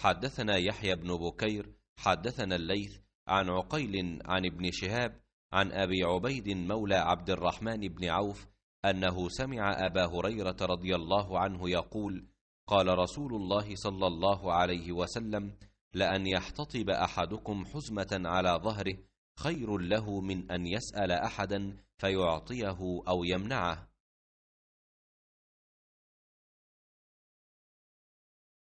حدثنا يحيى بن بكير حدثنا الليث عن عقيل عن ابن شهاب عن ابي عبيد مولى عبد الرحمن بن عوف انه سمع ابا هريره رضي الله عنه يقول قال رسول الله صلى الله عليه وسلم لان يحتطب احدكم حزمه على ظهره خير له من ان يسال احدا فيعطيه او يمنعه